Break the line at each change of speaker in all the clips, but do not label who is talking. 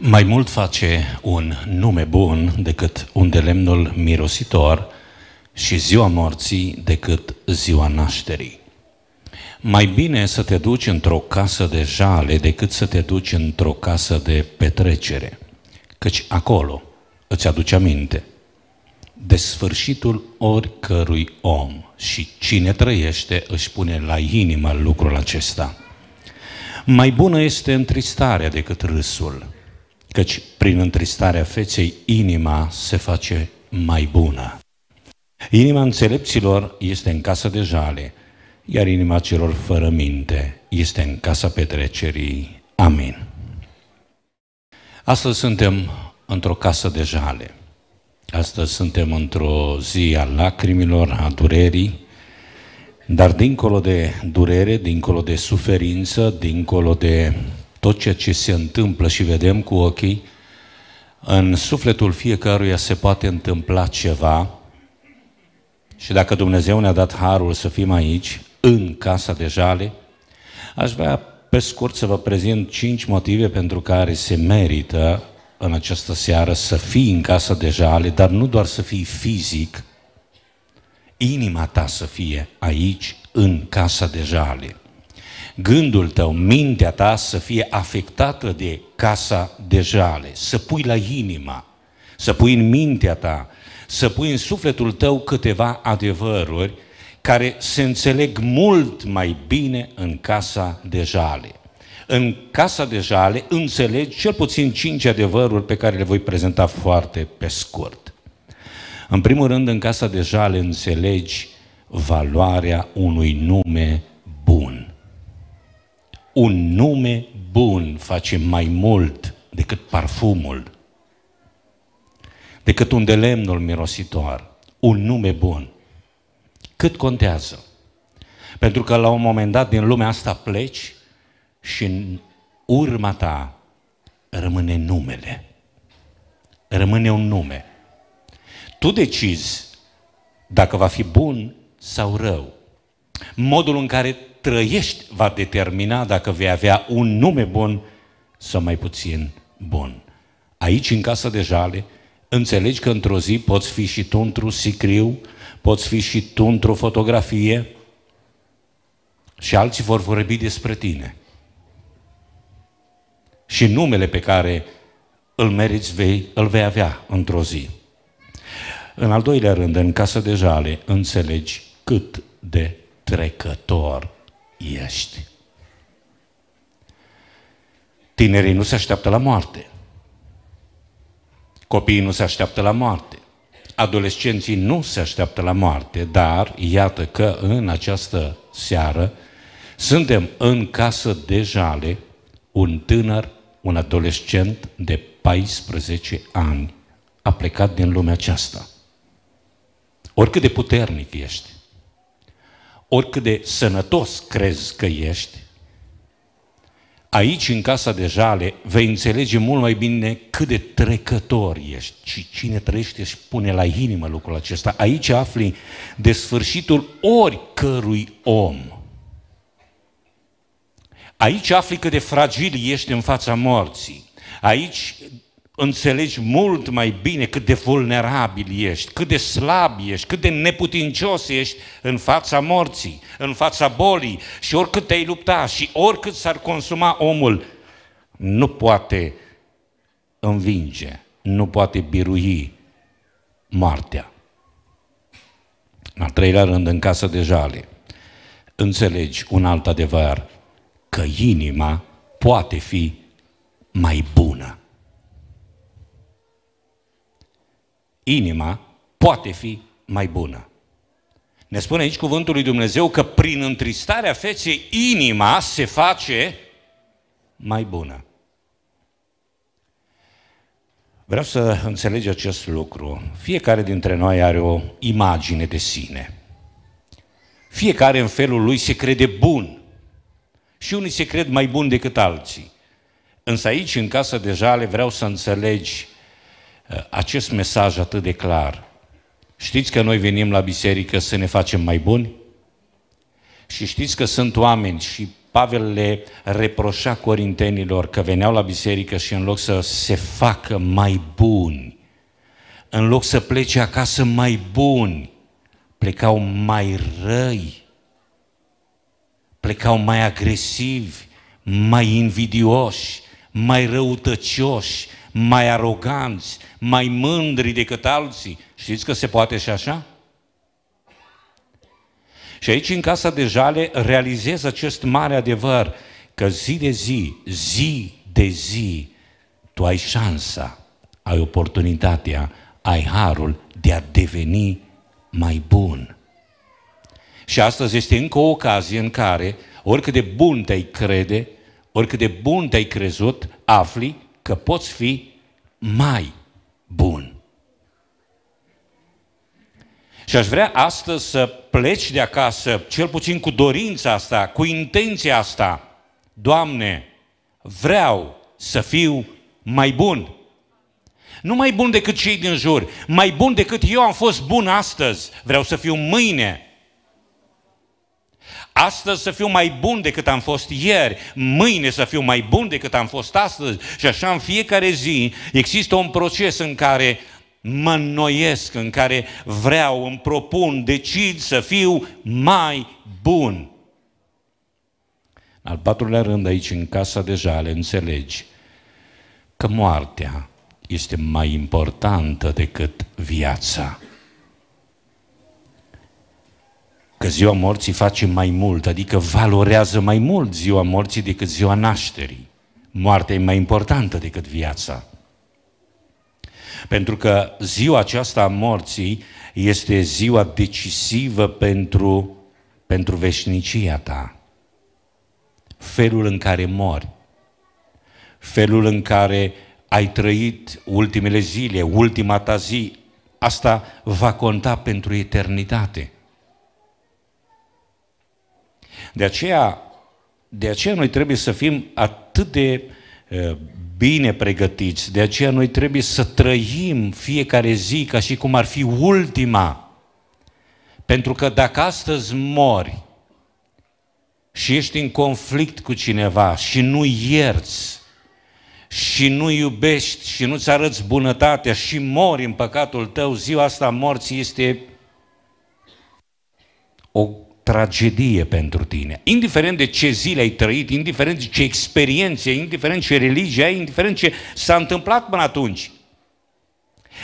Mai mult face un nume bun decât un de lemnul mirositor și ziua morții decât ziua nașterii. Mai bine să te duci într-o casă de jale decât să te duci într-o casă de petrecere, căci acolo îți aduce aminte de sfârșitul oricărui om și cine trăiește își pune la inimă lucrul acesta. Mai bună este întristarea decât râsul, căci prin întristarea feței inima se face mai bună. Inima înțelepților este în casă de jale, iar inima celor fără minte este în casa petrecerii. Amin. Astăzi suntem într-o casă de jale. Astăzi suntem într-o zi a lacrimilor, a durerii, dar dincolo de durere, dincolo de suferință, dincolo de tot ceea ce se întâmplă și vedem cu ochii, în sufletul fiecăruia se poate întâmpla ceva și dacă Dumnezeu ne-a dat harul să fim aici, în casa de jale, aș vrea pe scurt să vă prezint cinci motive pentru care se merită în această seară să fii în casa de jale, dar nu doar să fii fizic, inima ta să fie aici, în casa de jale gândul tău, mintea ta să fie afectată de casa de jale, să pui la inima, să pui în mintea ta, să pui în sufletul tău câteva adevăruri care se înțeleg mult mai bine în casa de jale. În casa de jale înțelegi cel puțin cinci adevăruri pe care le voi prezenta foarte pe scurt. În primul rând, în casa de jale înțelegi valoarea unui nume un nume bun face mai mult decât parfumul, decât un de lemnul mirositor. Un nume bun. Cât contează? Pentru că la un moment dat din lumea asta pleci și în urma ta rămâne numele. Rămâne un nume. Tu decizi dacă va fi bun sau rău. Modul în care trăiești va determina dacă vei avea un nume bun sau mai puțin bun. Aici, în casă de jale, înțelegi că într-o zi poți fi și tu într-un sicriu, poți fi și tu într-o fotografie și alții vor vorbi despre tine. Și numele pe care îl meriți vei, îl vei avea într-o zi. În al doilea rând, în casă de jale, înțelegi cât de trecător ești. Tinerii nu se așteaptă la moarte. Copiii nu se așteaptă la moarte. Adolescenții nu se așteaptă la moarte, dar iată că în această seară suntem în casă de jale un tânăr, un adolescent de 14 ani a plecat din lumea aceasta. Oricât de puternic ești, oricât de sănătos crezi că ești, aici, în casa de jale, vei înțelege mult mai bine cât de trecător ești și cine trăiește și pune la inimă lucrul acesta. Aici afli de sfârșitul oricărui om. Aici afli cât de fragil ești în fața morții. Aici înțelegi mult mai bine cât de vulnerabil ești, cât de slab ești, cât de neputincios ești în fața morții, în fața bolii și oricât te-ai lupta și oricât s-ar consuma omul, nu poate învinge, nu poate birui moartea. În al treilea rând, în casă de jale, înțelegi un alt adevăr, că inima poate fi mai bună inima poate fi mai bună. Ne spune aici cuvântul lui Dumnezeu că prin întristarea feței inima se face mai bună. Vreau să înțelegi acest lucru. Fiecare dintre noi are o imagine de sine. Fiecare în felul lui se crede bun. Și unii se cred mai bun decât alții. Însă aici, în casă de jale, vreau să înțelegi Eh, acest mesaj atât de clar. Știți că noi venim la biserică să ne facem mai buni? Și știți că sunt oameni și Pavel le reproșa corintenilor că veneau la biserică și în loc să se facă mai buni, în loc să plece acasă mai buni, plecau mai răi, plecau mai agresivi, mai invidioși, mai răutăcioși, mai aroganți, mai mândri decât alții. Știți că se poate și așa? Și aici în Casa de Jale realizez acest mare adevăr că zi de zi, zi de zi, tu ai șansa, ai oportunitatea, ai harul de a deveni mai bun. Și astăzi este încă o ocazie în care, oricât de bun te-ai crede, oricât de bun te-ai crezut, afli că poți fi mai bun. Și aș vrea astăzi să pleci de acasă, cel puțin cu dorința asta, cu intenția asta. Doamne, vreau să fiu mai bun. Nu mai bun decât cei din jur, mai bun decât eu am fost bun astăzi, vreau să fiu mâine, astăzi să fiu mai bun decât am fost ieri, mâine să fiu mai bun decât am fost astăzi. Și așa în fiecare zi există un proces în care mă înnoiesc, în care vreau, îmi propun, decid să fiu mai bun. În al patrulea rând aici, în casa de jale, înțelegi că moartea este mai importantă decât viața. că ziua morții face mai mult, adică valorează mai mult ziua morții decât ziua nașterii. Moartea e mai importantă decât viața. Pentru că ziua aceasta a morții este ziua decisivă pentru, pentru veșnicia ta. Felul în care mori, felul în care ai trăit ultimele zile, ultima ta zi, asta va conta pentru eternitate. De aceea, de aceea noi trebuie să fim atât de eh, bine pregătiți, de aceea noi trebuie să trăim fiecare zi ca și cum ar fi ultima. Pentru că dacă astăzi mori și ești în conflict cu cineva și nu ierți, și nu iubești și nu-ți arăți bunătatea și mori în păcatul tău, ziua asta morții este o tragedie pentru tine. Indiferent de ce zile ai trăit, indiferent de ce experiențe, indiferent ce religie ai, indiferent ce s-a întâmplat până atunci.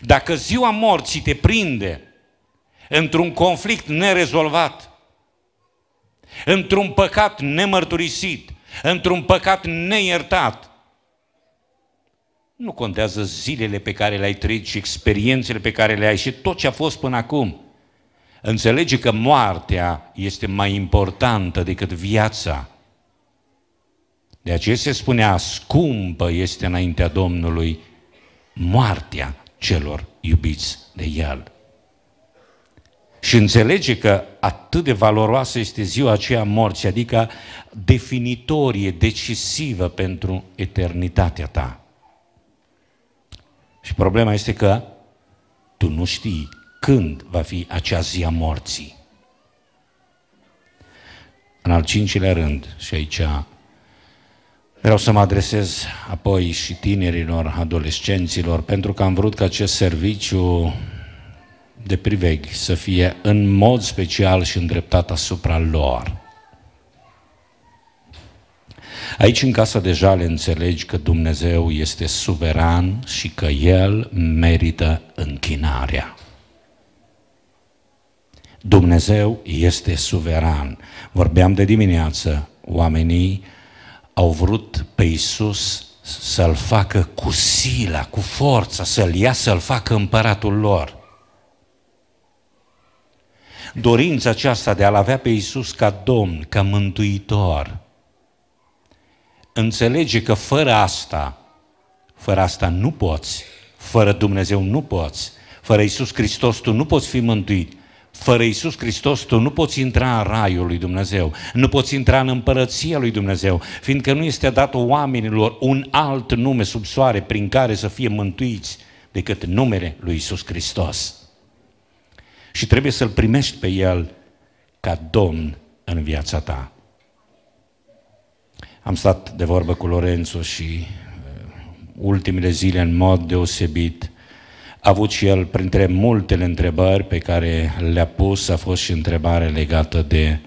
Dacă ziua morții te prinde într-un conflict nerezolvat, într-un păcat nemărturisit, într-un păcat neiertat, nu contează zilele pe care le-ai trăit și experiențele pe care le-ai și tot ce a fost până acum – înțelege că moartea este mai importantă decât viața. De aceea se spunea, scumpă este înaintea Domnului moartea celor iubiți de El. Și înțelege că atât de valoroasă este ziua aceea morții, adică definitorie, decisivă pentru eternitatea ta. Și problema este că tu nu știi când va fi acea zi a morții? În al cincilea rând, și aici vreau să mă adresez apoi și tinerilor, adolescenților, pentru că am vrut ca acest serviciu de priveghi să fie în mod special și îndreptat asupra lor. Aici în casa de jale înțelegi că Dumnezeu este suveran și că El merită închinarea. Dumnezeu este suveran. Vorbeam de dimineață, oamenii au vrut pe Isus să-l facă cu sila, cu forța, să-l ia să-l facă împăratul lor. Dorința aceasta de a-l avea pe Isus ca Domn, ca Mântuitor, înțelege că fără asta, fără asta nu poți, fără Dumnezeu nu poți, fără Isus Hristos tu nu poți fi mântuit, fără Isus Hristos tu nu poți intra în Raiul lui Dumnezeu, nu poți intra în împărăția lui Dumnezeu, fiindcă nu este dat oamenilor un alt nume sub soare prin care să fie mântuiți decât numele lui Isus Hristos. Și trebuie să-L primești pe El ca Domn în viața ta. Am stat de vorbă cu Lorenzo și uh, ultimele zile în mod deosebit avut și el printre multele întrebări pe care le-a pus, a fost și întrebare legată de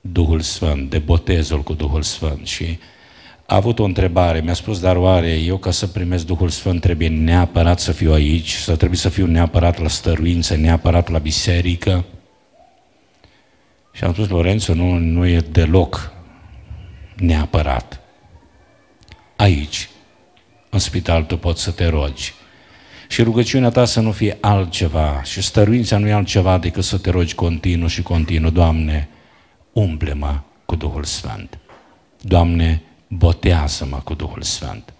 Duhul Sfânt, de botezul cu Duhul Sfânt și a avut o întrebare, mi-a spus, dar oare eu ca să primesc Duhul Sfânt trebuie neapărat să fiu aici, să trebuie să fiu neapărat la stăruință, neapărat la biserică? Și am spus, Lorenzo, nu, nu e deloc neapărat. Aici, în spital, tu poți să te rogi. Și rugăciunea ta să nu fie altceva și stăruința nu e altceva decât să te rogi continuu și continuu, Doamne, umple-mă cu Duhul Sfânt. Doamne, botează-mă cu Duhul Sfânt.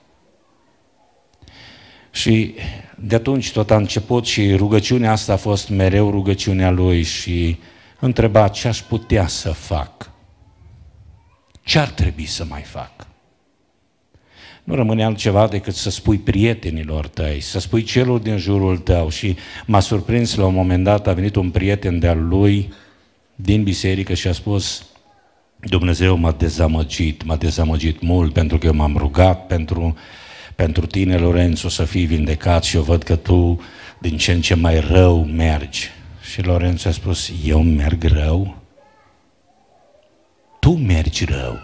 Și de atunci tot a început și rugăciunea asta a fost mereu rugăciunea lui și întreba ce aș putea să fac, ce ar trebui să mai fac nu rămâne altceva decât să spui prietenilor tăi, să spui celor din jurul tău. Și m-a surprins la un moment dat, a venit un prieten de-al lui din biserică și a spus, Dumnezeu m-a dezamăgit, m-a dezamăgit mult pentru că eu m-am rugat pentru, pentru tine, Lorenzo, să fii vindecat și eu văd că tu din ce în ce mai rău mergi. Și Lorenzo a spus, eu merg rău? Tu mergi rău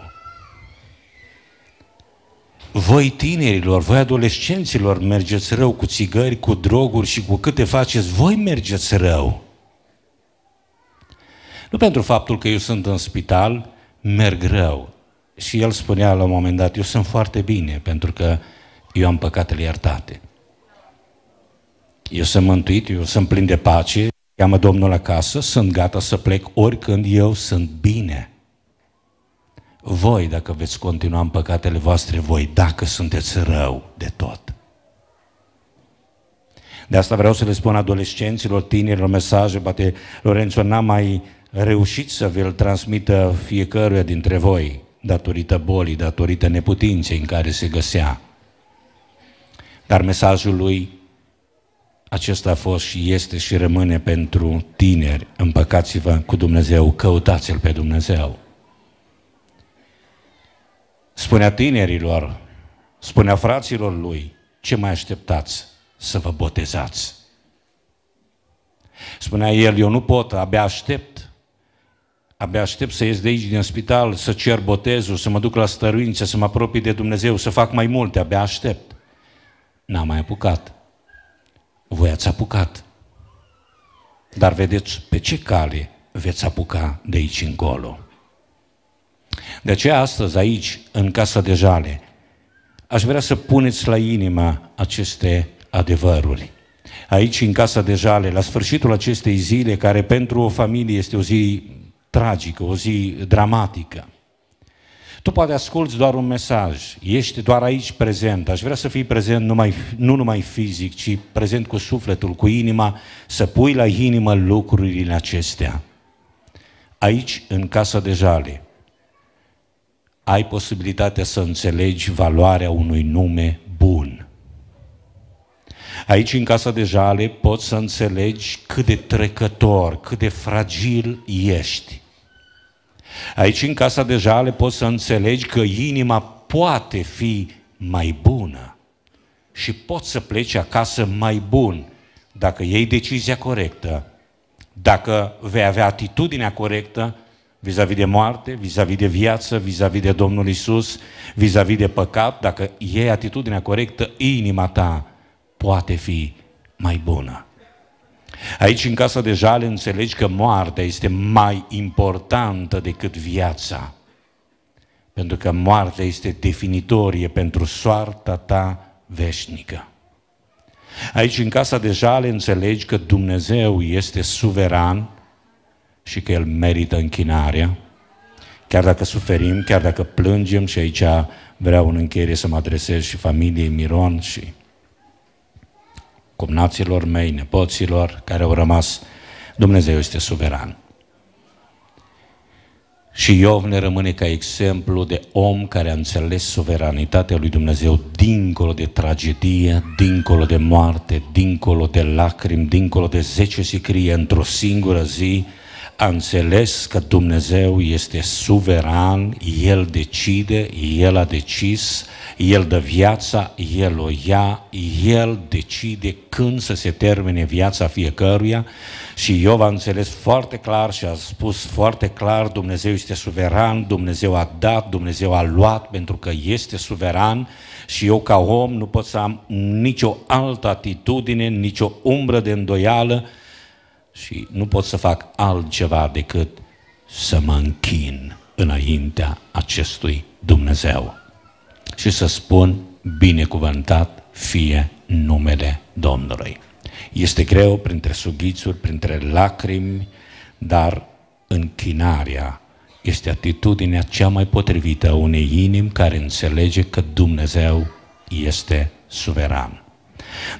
voi tinerilor, voi adolescenților mergeți rău cu țigări, cu droguri și cu câte faceți, voi mergeți rău. Nu pentru faptul că eu sunt în spital, merg rău. Și el spunea la un moment dat, eu sunt foarte bine pentru că eu am păcatele iertate. Eu sunt mântuit, eu sunt plin de pace, cheamă Domnul acasă, sunt gata să plec oricând eu sunt bine. Voi, dacă veți continua în păcatele voastre, voi, dacă sunteți rău de tot. De asta vreau să le spun adolescenților, tinerilor mesaje, poate Lorenzo n-a mai reușit să vi-l transmită fiecăruia dintre voi, datorită bolii, datorită neputinței în care se găsea. Dar mesajul lui acesta a fost și este și rămâne pentru tineri. Împăcați-vă cu Dumnezeu, căutați-L pe Dumnezeu. Spunea tinerilor, spunea fraților lui, ce mai așteptați să vă botezați? Spunea el, eu nu pot, abia aștept. Abia aștept să ies de aici din spital, să cer botezul, să mă duc la stăruință, să mă apropii de Dumnezeu, să fac mai multe, abia aștept. N-am mai apucat. Voi ați apucat. Dar vedeți pe ce cale veți apuca de aici încolo. De aceea astăzi aici, în Casa de Jale, aș vrea să puneți la inima aceste adevăruri. Aici, în Casa de Jale, la sfârșitul acestei zile, care pentru o familie este o zi tragică, o zi dramatică, tu poate asculți doar un mesaj, ești doar aici prezent, aș vrea să fii prezent numai, nu numai fizic, ci prezent cu sufletul, cu inima, să pui la inimă lucrurile acestea. Aici, în Casa de Jale, ai posibilitatea să înțelegi valoarea unui nume bun. Aici, în Casa de Jale, poți să înțelegi cât de trecător, cât de fragil ești. Aici, în Casa de Jale, poți să înțelegi că inima poate fi mai bună și poți să pleci acasă mai bun dacă iei decizia corectă, dacă vei avea atitudinea corectă vis-a-vis de moarte, vis-a-vis de viață, vis-a-vis de Domnul Isus, vis-a-vis de păcat, dacă e atitudinea corectă, inima ta poate fi mai bună. Aici în casa de jale înțelegi că moartea este mai importantă decât viața. Pentru că moartea este definitorie pentru soarta ta veșnică. Aici în casa de jale înțelegi că Dumnezeu este suveran și că El merită închinarea, chiar dacă suferim, chiar dacă plângem și aici vreau în încheiere să mă adresez și familiei Miron și cumnaților mei, nepoților care au rămas. Dumnezeu este suveran. Și Iov ne rămâne ca exemplu de om care a înțeles suveranitatea lui Dumnezeu dincolo de tragedie, dincolo de moarte, dincolo de lacrimi, dincolo de zece sicrie într-o singură zi, a înțeles că Dumnezeu este suveran, El decide, El a decis, El dă viața, El o ia, El decide când să se termine viața fiecăruia și Iov a înțeles foarte clar și a spus foarte clar, Dumnezeu este suveran, Dumnezeu a dat, Dumnezeu a luat pentru că este suveran și eu ca om nu pot să am nicio altă atitudine, nicio umbră de îndoială, și nu pot să fac altceva decât să mă închin înaintea acestui Dumnezeu și să spun binecuvântat fie numele Domnului. Este greu printre sughițuri, printre lacrimi, dar închinarea este atitudinea cea mai potrivită a unei inimi care înțelege că Dumnezeu este suveran.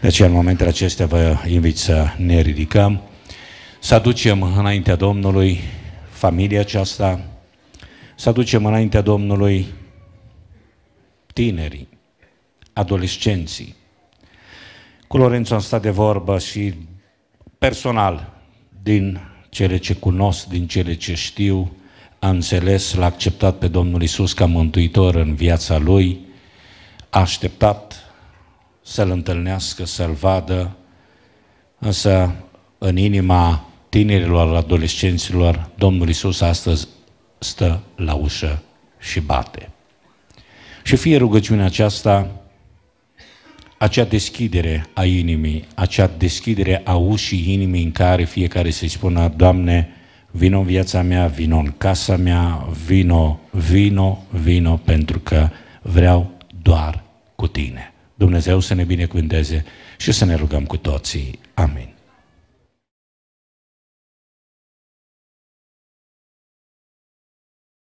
Deci în momentele acestea vă invit să ne ridicăm să aducem înaintea Domnului familia aceasta, să aducem înaintea Domnului tinerii, adolescenții. Cu Lorenzo am stat de vorbă și personal, din cele ce cunosc, din cele ce știu, a înțeles, l-a acceptat pe Domnul Isus ca mântuitor în viața lui, a așteptat să-l întâlnească, să-l vadă, însă în inima tinerilor, adolescenților, Domnul Isus astăzi stă la ușă și bate. Și fie rugăciunea aceasta, acea deschidere a inimii, acea deschidere a ușii inimii în care fiecare să-i spună, Doamne, vino în viața mea, vino în casa mea, vino, vino, vino, pentru că vreau doar cu Tine. Dumnezeu să ne binecuvânteze și să ne rugăm cu toții. Amin.